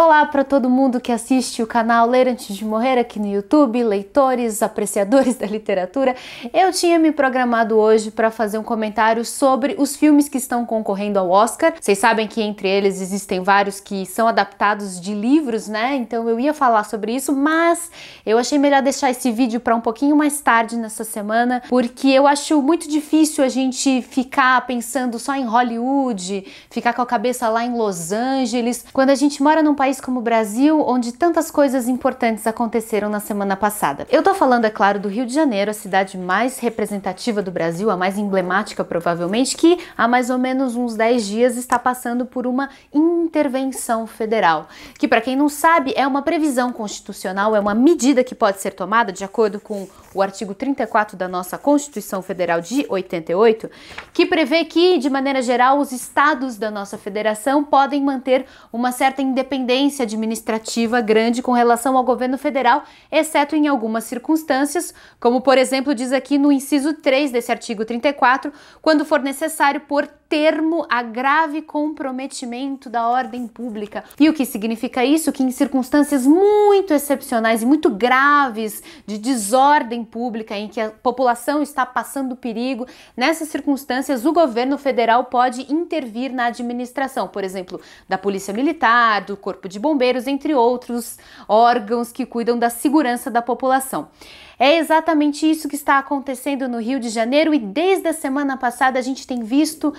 Olá para todo mundo que assiste o canal Ler Antes de Morrer aqui no YouTube, leitores, apreciadores da literatura. Eu tinha me programado hoje para fazer um comentário sobre os filmes que estão concorrendo ao Oscar. Vocês sabem que entre eles existem vários que são adaptados de livros, né? Então eu ia falar sobre isso, mas eu achei melhor deixar esse vídeo para um pouquinho mais tarde nessa semana, porque eu acho muito difícil a gente ficar pensando só em Hollywood, ficar com a cabeça lá em Los Angeles, quando a gente mora num país país como o Brasil, onde tantas coisas importantes aconteceram na semana passada. Eu tô falando, é claro, do Rio de Janeiro, a cidade mais representativa do Brasil, a mais emblemática provavelmente, que há mais ou menos uns 10 dias está passando por uma intervenção federal, que para quem não sabe, é uma previsão constitucional, é uma medida que pode ser tomada de acordo com o artigo 34 da nossa Constituição Federal de 88, que prevê que, de maneira geral, os estados da nossa federação podem manter uma certa independência administrativa grande com relação ao governo federal, exceto em algumas circunstâncias, como, por exemplo, diz aqui no inciso 3 desse artigo 34, quando for necessário por termo a grave comprometimento da ordem pública. E o que significa isso? Que em circunstâncias muito excepcionais e muito graves de desordem ordem pública, em que a população está passando perigo, nessas circunstâncias o governo federal pode intervir na administração, por exemplo, da Polícia Militar, do Corpo de Bombeiros, entre outros órgãos que cuidam da segurança da população. É exatamente isso que está acontecendo no Rio de Janeiro e desde a semana passada a gente tem visto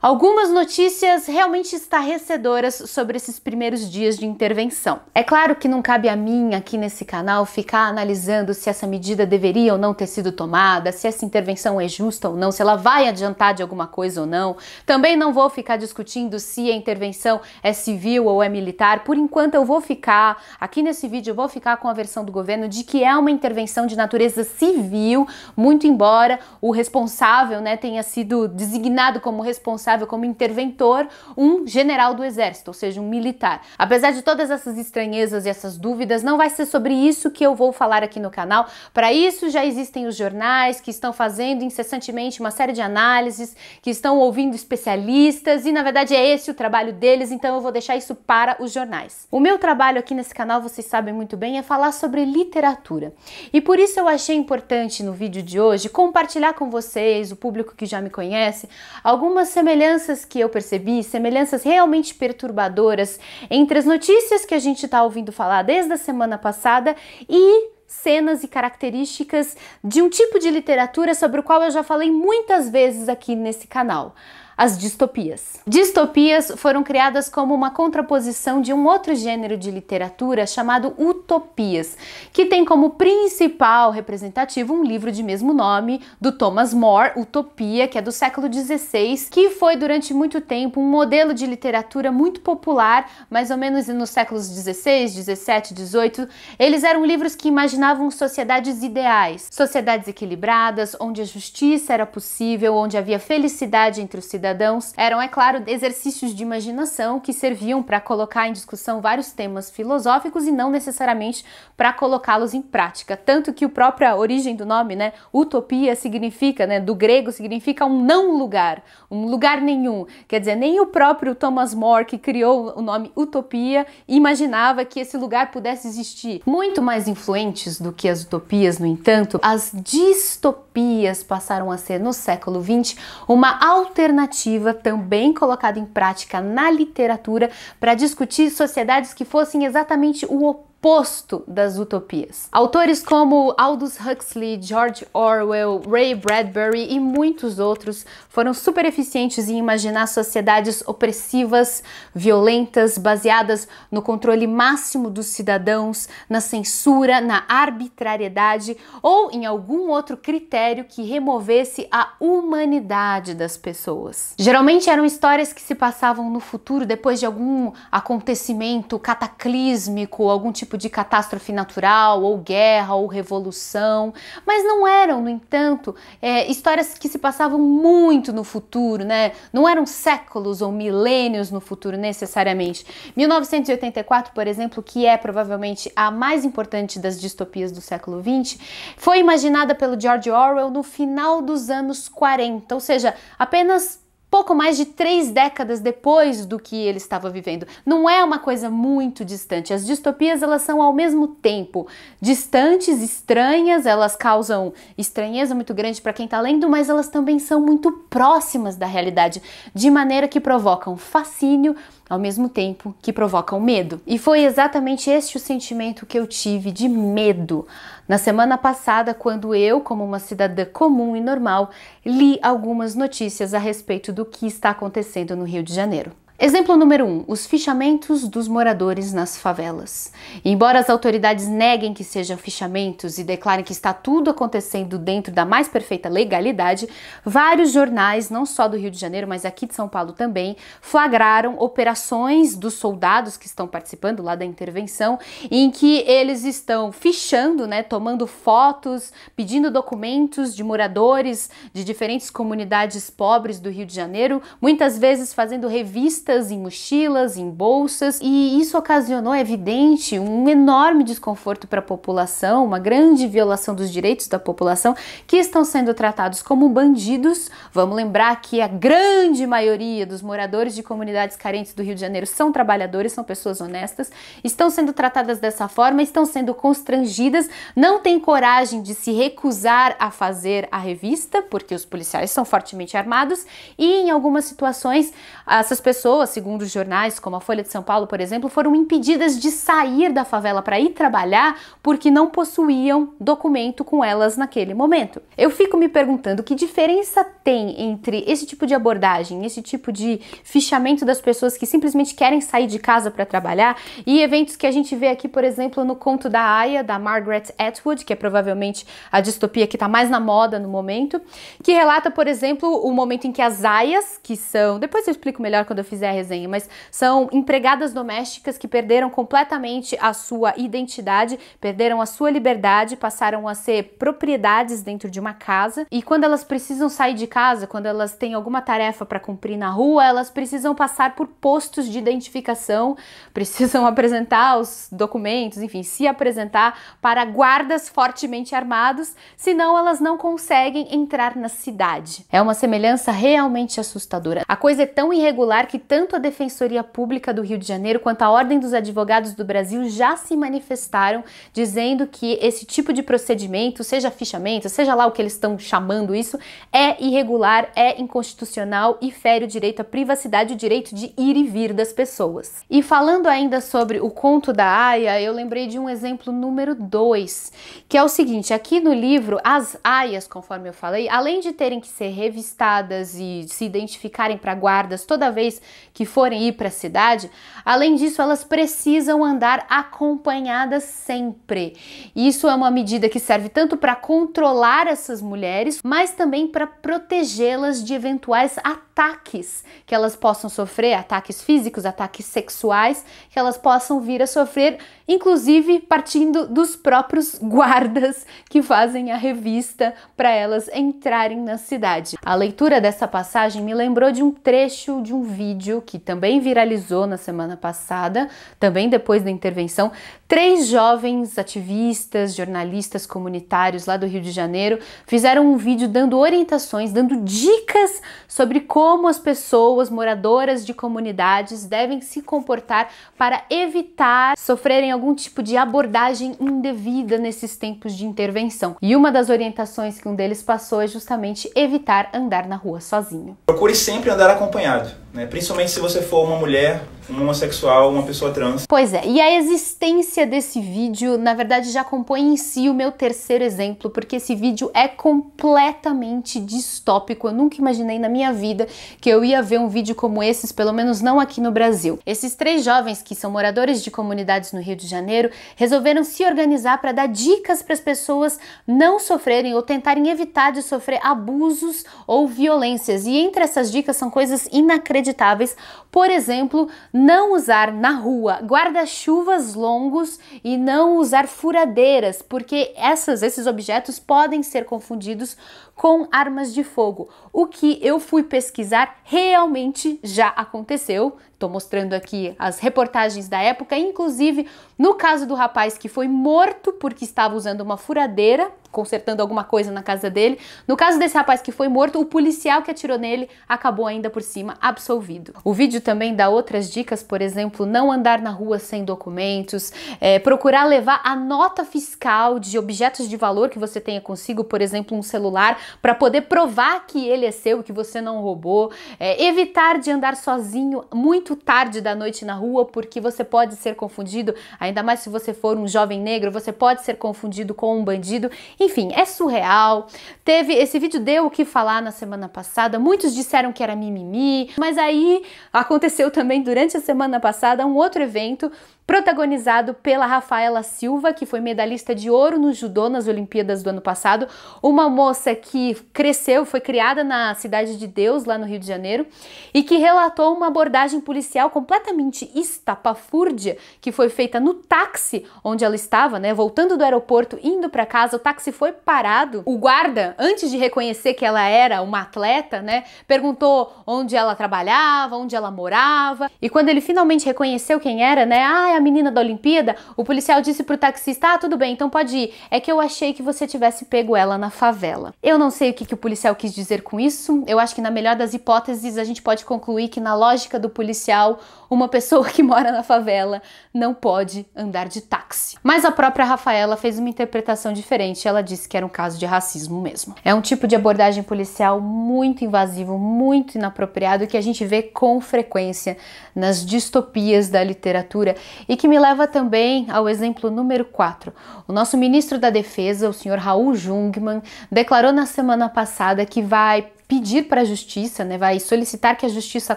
algumas notícias realmente estarrecedoras sobre esses primeiros dias de intervenção. É claro que não cabe a mim aqui nesse canal ficar analisando se essa medida deveria ou não ter sido tomada, se essa intervenção é justa ou não, se ela vai adiantar de alguma coisa ou não. Também não vou ficar discutindo se a intervenção é civil ou é militar. Por enquanto eu vou ficar aqui nesse vídeo eu vou ficar com a versão do governo de que é uma intervenção de natureza civil, muito embora o responsável, né, tenha sido designado como responsável responsável como interventor um general do exército, ou seja, um militar. Apesar de todas essas estranhezas e essas dúvidas, não vai ser sobre isso que eu vou falar aqui no canal. Para isso já existem os jornais que estão fazendo incessantemente uma série de análises, que estão ouvindo especialistas e na verdade é esse o trabalho deles, então eu vou deixar isso para os jornais. O meu trabalho aqui nesse canal, vocês sabem muito bem, é falar sobre literatura. E por isso eu achei importante no vídeo de hoje compartilhar com vocês, o público que já me conhece, algumas semelhanças semelhanças que eu percebi, semelhanças realmente perturbadoras entre as notícias que a gente está ouvindo falar desde a semana passada e cenas e características de um tipo de literatura sobre o qual eu já falei muitas vezes aqui nesse canal as distopias. Distopias foram criadas como uma contraposição de um outro gênero de literatura chamado utopias, que tem como principal representativo um livro de mesmo nome do Thomas More, Utopia, que é do século XVI, que foi durante muito tempo um modelo de literatura muito popular, mais ou menos nos séculos XVI, XVII, XVIII. Eles eram livros que imaginavam sociedades ideais, sociedades equilibradas, onde a justiça era possível, onde havia felicidade entre os cidadãos cidadãos eram, é claro, exercícios de imaginação que serviam para colocar em discussão vários temas filosóficos e não necessariamente para colocá-los em prática. Tanto que a própria origem do nome, né, utopia, significa, né, do grego, significa um não lugar, um lugar nenhum. Quer dizer, nem o próprio Thomas More, que criou o nome utopia, imaginava que esse lugar pudesse existir. Muito mais influentes do que as utopias, no entanto, as distopias passaram a ser, no século XX, uma alternativa narrativa, também colocado em prática na literatura, para discutir sociedades que fossem exatamente o oposto oposto das utopias. Autores como Aldous Huxley, George Orwell, Ray Bradbury e muitos outros foram super eficientes em imaginar sociedades opressivas, violentas, baseadas no controle máximo dos cidadãos, na censura, na arbitrariedade ou em algum outro critério que removesse a humanidade das pessoas. Geralmente eram histórias que se passavam no futuro depois de algum acontecimento cataclísmico, algum tipo tipo de catástrofe natural, ou guerra, ou revolução, mas não eram, no entanto, é, histórias que se passavam muito no futuro, né? Não eram séculos ou milênios no futuro necessariamente. 1984, por exemplo, que é provavelmente a mais importante das distopias do século XX, foi imaginada pelo George Orwell no final dos anos 40, ou seja, apenas pouco mais de três décadas depois do que ele estava vivendo. Não é uma coisa muito distante. As distopias elas são ao mesmo tempo distantes, estranhas, elas causam estranheza muito grande para quem está lendo, mas elas também são muito próximas da realidade, de maneira que provocam fascínio ao mesmo tempo que provocam medo. E foi exatamente este o sentimento que eu tive de medo na semana passada, quando eu, como uma cidadã comum e normal, li algumas notícias a respeito do que está acontecendo no Rio de Janeiro. Exemplo número 1: um, os fichamentos dos moradores nas favelas. Embora as autoridades neguem que sejam fichamentos e declarem que está tudo acontecendo dentro da mais perfeita legalidade, vários jornais, não só do Rio de Janeiro, mas aqui de São Paulo também, flagraram operações dos soldados que estão participando lá da intervenção, em que eles estão fichando, né, tomando fotos, pedindo documentos de moradores de diferentes comunidades pobres do Rio de Janeiro, muitas vezes fazendo revistas em mochilas, em bolsas, e isso ocasionou, é evidente, um enorme desconforto para a população, uma grande violação dos direitos da população, que estão sendo tratados como bandidos. Vamos lembrar que a grande maioria dos moradores de comunidades carentes do Rio de Janeiro são trabalhadores, são pessoas honestas, estão sendo tratadas dessa forma, estão sendo constrangidas, não têm coragem de se recusar a fazer a revista, porque os policiais são fortemente armados, e em algumas situações essas pessoas pessoas, segundo os jornais, como a Folha de São Paulo, por exemplo, foram impedidas de sair da favela para ir trabalhar porque não possuíam documento com elas naquele momento. Eu fico me perguntando que diferença tem entre esse tipo de abordagem, esse tipo de fichamento das pessoas que simplesmente querem sair de casa para trabalhar e eventos que a gente vê aqui, por exemplo, no conto da Aya, da Margaret Atwood, que é provavelmente a distopia que está mais na moda no momento, que relata, por exemplo, o momento em que as aias, que são, depois eu explico melhor quando eu fizer fizer a resenha, mas são empregadas domésticas que perderam completamente a sua identidade, perderam a sua liberdade, passaram a ser propriedades dentro de uma casa. E quando elas precisam sair de casa, quando elas têm alguma tarefa para cumprir na rua, elas precisam passar por postos de identificação, precisam apresentar os documentos, enfim, se apresentar para guardas fortemente armados, senão elas não conseguem entrar na cidade. É uma semelhança realmente assustadora. A coisa é tão irregular que tanto a Defensoria Pública do Rio de Janeiro quanto a Ordem dos Advogados do Brasil já se manifestaram dizendo que esse tipo de procedimento, seja fichamento, seja lá o que eles estão chamando isso, é irregular, é inconstitucional e fere o direito à privacidade, o direito de ir e vir das pessoas. E falando ainda sobre o conto da aia, eu lembrei de um exemplo número 2, que é o seguinte, aqui no livro as aias, conforme eu falei, além de terem que ser revistadas e se identificarem para guardas toda vez que forem ir para a cidade, além disso, elas precisam andar acompanhadas sempre. Isso é uma medida que serve tanto para controlar essas mulheres, mas também para protegê-las de eventuais ataques ataques que elas possam sofrer, ataques físicos, ataques sexuais, que elas possam vir a sofrer, inclusive partindo dos próprios guardas que fazem a revista para elas entrarem na cidade. A leitura dessa passagem me lembrou de um trecho de um vídeo que também viralizou na semana passada, também depois da intervenção, três jovens ativistas, jornalistas comunitários lá do Rio de Janeiro fizeram um vídeo dando orientações, dando dicas sobre como como as pessoas moradoras de comunidades devem se comportar para evitar sofrerem algum tipo de abordagem indevida nesses tempos de intervenção. E uma das orientações que um deles passou é justamente evitar andar na rua sozinho. Procure sempre andar acompanhado né? principalmente se você for uma mulher, um homossexual, uma pessoa trans. Pois é, e a existência desse vídeo, na verdade, já compõe em si o meu terceiro exemplo, porque esse vídeo é completamente distópico. Eu nunca imaginei na minha vida que eu ia ver um vídeo como esses, pelo menos não aqui no Brasil. Esses três jovens que são moradores de comunidades no Rio de Janeiro resolveram se organizar para dar dicas para as pessoas não sofrerem ou tentarem evitar de sofrer abusos ou violências. E entre essas dicas são coisas inacreditáveis inacreditáveis, por exemplo, não usar na rua guarda-chuvas longos e não usar furadeiras, porque essas, esses objetos podem ser confundidos com armas de fogo. O que eu fui pesquisar realmente já aconteceu. Estou mostrando aqui as reportagens da época, inclusive no caso do rapaz que foi morto porque estava usando uma furadeira consertando alguma coisa na casa dele. No caso desse rapaz que foi morto, o policial que atirou nele acabou ainda por cima absolvido. O vídeo também dá outras dicas, por exemplo, não andar na rua sem documentos, é, procurar levar a nota fiscal de objetos de valor que você tenha consigo, por exemplo, um celular, para poder provar que ele é seu, que você não roubou, é, evitar de andar sozinho muito tarde da noite na rua, porque você pode ser confundido, ainda mais se você for um jovem negro, você pode ser confundido com um bandido enfim, é surreal. Teve esse vídeo deu o que falar na semana passada. Muitos disseram que era mimimi, mas aí aconteceu também durante a semana passada um outro evento protagonizado pela Rafaela Silva, que foi medalhista de ouro no judô nas Olimpíadas do ano passado, uma moça que cresceu, foi criada na Cidade de Deus, lá no Rio de Janeiro, e que relatou uma abordagem policial completamente estapafúrdia que foi feita no táxi onde ela estava, né, voltando do aeroporto, indo para casa, o táxi foi parado. O guarda, antes de reconhecer que ela era uma atleta, né, perguntou onde ela trabalhava, onde ela morava, e quando ele finalmente reconheceu quem era, né, ah, a menina da Olimpíada? O policial disse pro taxista: Ah, tudo bem, então pode ir. É que eu achei que você tivesse pego ela na favela. Eu não sei o que, que o policial quis dizer com isso. Eu acho que, na melhor das hipóteses, a gente pode concluir que, na lógica do policial, uma pessoa que mora na favela não pode andar de táxi. Mas a própria Rafaela fez uma interpretação diferente. Ela disse que era um caso de racismo mesmo. É um tipo de abordagem policial muito invasivo, muito inapropriado, que a gente vê com frequência nas distopias da literatura e que me leva também ao exemplo número 4. O nosso ministro da Defesa, o senhor Raul Jungmann, declarou na semana passada que vai pedir para a justiça, né, vai solicitar que a justiça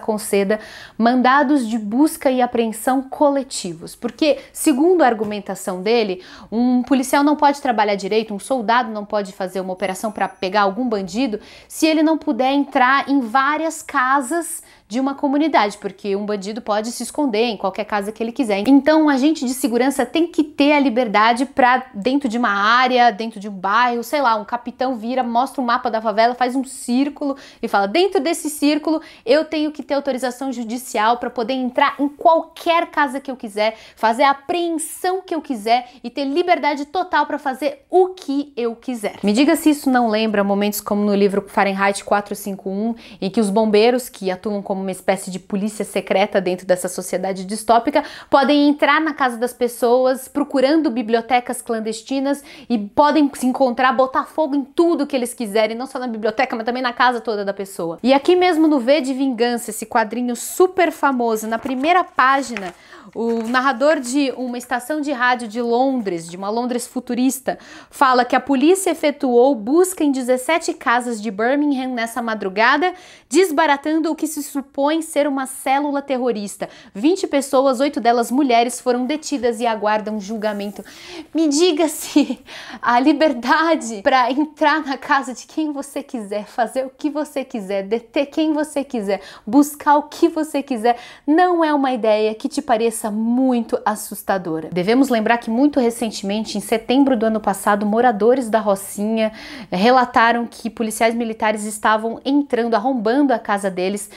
conceda mandados de busca e apreensão coletivos, porque segundo a argumentação dele, um policial não pode trabalhar direito, um soldado não pode fazer uma operação para pegar algum bandido se ele não puder entrar em várias casas de uma comunidade, porque um bandido pode se esconder em qualquer casa que ele quiser. Então, um agente de segurança tem que ter a liberdade para dentro de uma área, dentro de um bairro, sei lá, um capitão vira, mostra o um mapa da favela, faz um círculo e fala: "Dentro desse círculo, eu tenho que ter autorização judicial para poder entrar em qualquer casa que eu quiser, fazer a apreensão que eu quiser e ter liberdade total para fazer o que eu quiser". Me diga se isso não lembra momentos como no livro Fahrenheit 451, em que os bombeiros que atuam como como uma espécie de polícia secreta dentro dessa sociedade distópica, podem entrar na casa das pessoas procurando bibliotecas clandestinas e podem se encontrar, botar fogo em tudo que eles quiserem, não só na biblioteca, mas também na casa toda da pessoa. E aqui mesmo no V de Vingança, esse quadrinho super famoso, na primeira página, o narrador de uma estação de rádio de Londres, de uma Londres futurista, fala que a polícia efetuou busca em 17 casas de Birmingham nessa madrugada, desbaratando o que se supõe supõe ser uma célula terrorista. 20 pessoas, 8 delas mulheres, foram detidas e aguardam julgamento. Me diga se a liberdade para entrar na casa de quem você quiser, fazer o que você quiser, deter quem você quiser, buscar o que você quiser, não é uma ideia que te pareça muito assustadora. Devemos lembrar que muito recentemente, em setembro do ano passado, moradores da Rocinha relataram que policiais militares estavam entrando, arrombando a casa deles,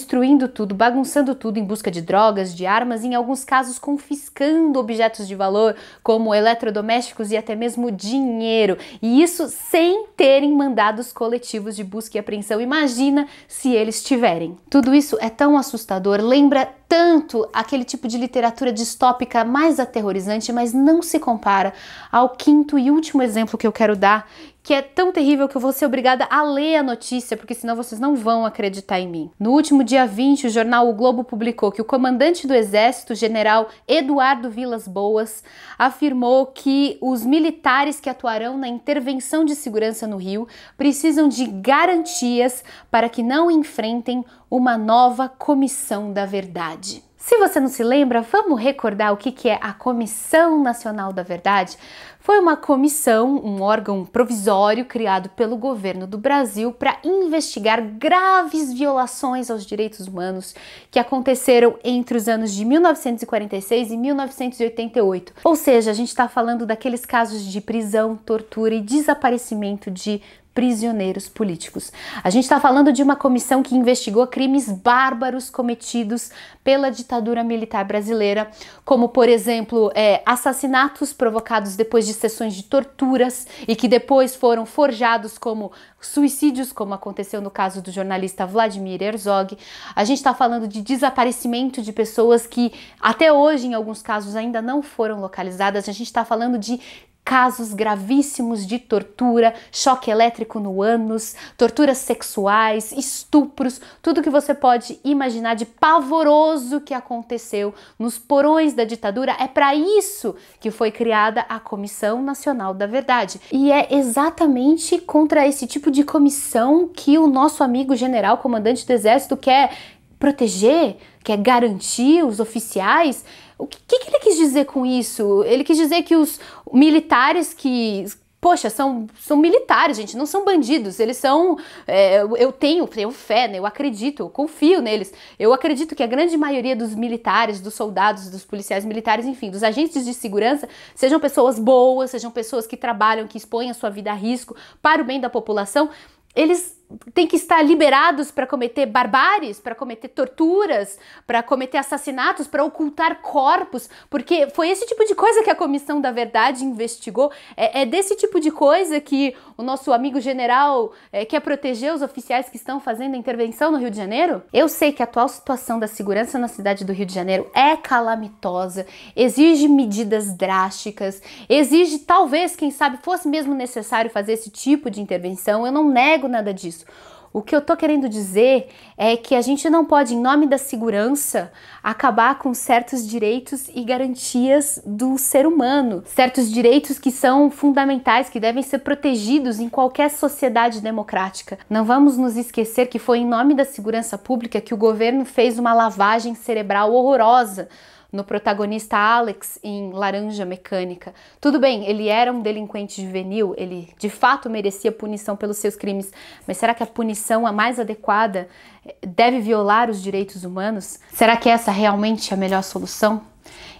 destruindo tudo, bagunçando tudo em busca de drogas, de armas, e em alguns casos confiscando objetos de valor, como eletrodomésticos e até mesmo dinheiro. E isso sem terem mandados coletivos de busca e apreensão. Imagina se eles tiverem. Tudo isso é tão assustador, lembra tanto aquele tipo de literatura distópica mais aterrorizante, mas não se compara ao quinto e último exemplo que eu quero dar, que é tão terrível que eu vou ser obrigada a ler a notícia, porque senão vocês não vão acreditar em mim. No último dia 20, o jornal O Globo publicou que o comandante do Exército, general Eduardo Vilas Boas, afirmou que os militares que atuarão na intervenção de segurança no Rio precisam de garantias para que não enfrentem uma nova Comissão da Verdade. Se você não se lembra, vamos recordar o que, é a Comissão Nacional da Verdade? Foi uma comissão, um órgão provisório criado pelo governo do Brasil para investigar graves violações aos direitos humanos que aconteceram entre os anos de 1946 e 1988. Ou seja, a gente está falando daqueles casos de prisão, tortura e desaparecimento de prisioneiros políticos. A gente está falando de uma comissão que investigou crimes bárbaros cometidos pela ditadura militar brasileira, como, por exemplo, é, assassinatos provocados depois de sessões de torturas e que depois foram forjados como suicídios, como aconteceu no caso do jornalista Vladimir Herzog. A gente está falando de desaparecimento de pessoas que até hoje, em alguns casos, ainda não foram localizadas. A gente está falando de casos gravíssimos de tortura, choque elétrico no ânus, torturas sexuais, estupros, tudo que você pode imaginar de pavoroso que aconteceu nos porões da ditadura. É para isso que foi criada a Comissão Nacional da Verdade. E é exatamente contra esse tipo de comissão que o nosso amigo general, comandante do exército, quer proteger, quer garantir os oficiais o que, que ele quis dizer com isso? Ele quis dizer que os militares que Poxa, são, são militares, gente, não são bandidos. Eles são. É, eu tenho, tenho fé, né? Eu acredito, eu confio neles. Eu acredito que a grande maioria dos militares, dos soldados, dos policiais militares, enfim, dos agentes de segurança, sejam pessoas boas, sejam pessoas que trabalham, que expõem a sua vida a risco para o bem da população. Eles têm que estar liberados para cometer barbáries, para cometer torturas, para cometer assassinatos, para ocultar corpos, porque foi esse tipo de coisa que a Comissão da Verdade investigou. É, é desse tipo de coisa que o nosso amigo general é, quer proteger os oficiais que estão fazendo a intervenção no Rio de Janeiro? Eu sei que a atual situação da segurança na cidade do Rio de Janeiro é calamitosa, exige medidas drásticas, exige talvez, quem sabe, fosse mesmo necessário fazer esse tipo de intervenção. Eu não nego nada disso isso. O que eu tô querendo dizer é que a gente não pode, em nome da segurança, acabar com certos direitos e garantias do ser humano, certos direitos que são fundamentais, que devem ser protegidos em qualquer sociedade democrática. Não vamos nos esquecer que foi em nome da segurança pública que o governo fez uma lavagem cerebral horrorosa no protagonista Alex em Laranja Mecânica. Tudo bem, ele era um delinquente juvenil, ele de fato merecia punição pelos seus crimes, mas será que a punição a mais adequada eh, deve violar os direitos humanos? Será que essa realmente é a melhor solução?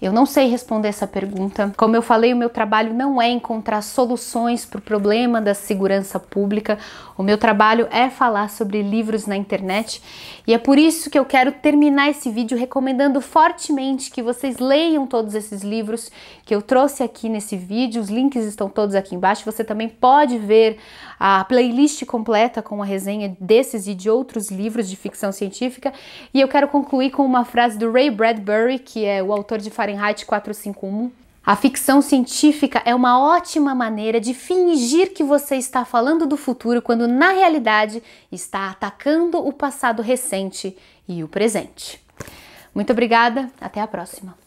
Eu não sei responder essa pergunta. Como eu falei, o meu trabalho não é encontrar soluções para o problema da segurança pública. O meu trabalho é falar sobre livros na internet e é por isso que eu quero terminar esse vídeo recomendando fortemente que vocês leiam todos esses livros que eu trouxe aqui nesse vídeo. Os links estão todos aqui embaixo. Você também pode ver a playlist completa com a resenha desses e de outros livros de ficção científica. E eu quero concluir com uma frase do Ray Bradbury, que é o autor de Fahrenheit 451. A ficção científica é uma ótima maneira de fingir que você está falando do futuro quando na realidade está atacando o passado recente e o presente. Muito obrigada, até a próxima.